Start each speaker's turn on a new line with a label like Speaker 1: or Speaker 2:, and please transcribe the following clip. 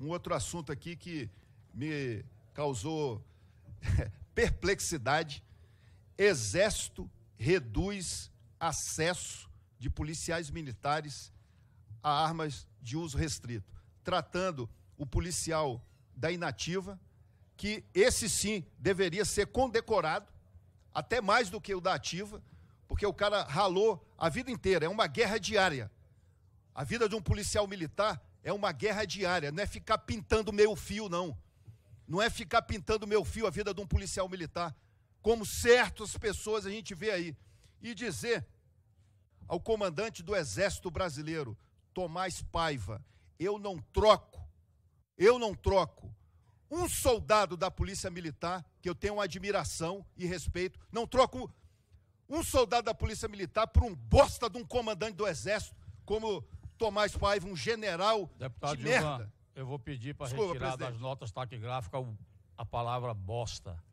Speaker 1: Um outro assunto aqui que me causou perplexidade: Exército reduz acesso de policiais militares a armas de uso restrito, tratando o policial da inativa, que esse sim deveria ser condecorado, até mais do que o da ativa, porque o cara ralou a vida inteira, é uma guerra diária. A vida de um policial militar é uma guerra diária, não é ficar pintando meio fio, não. Não é ficar pintando meio fio a vida de um policial militar, como certas pessoas a gente vê aí. E dizer ao comandante do Exército Brasileiro, Tomás Paiva, eu não troco, eu não troco um soldado da Polícia Militar, que eu tenho admiração e respeito, não troco um soldado da Polícia Militar por um bosta de um comandante do Exército, como Tomás Paiva, um general Deputado de Gilvan, merda. Eu vou pedir para retirar presidente. das notas taquigráficas a palavra bosta.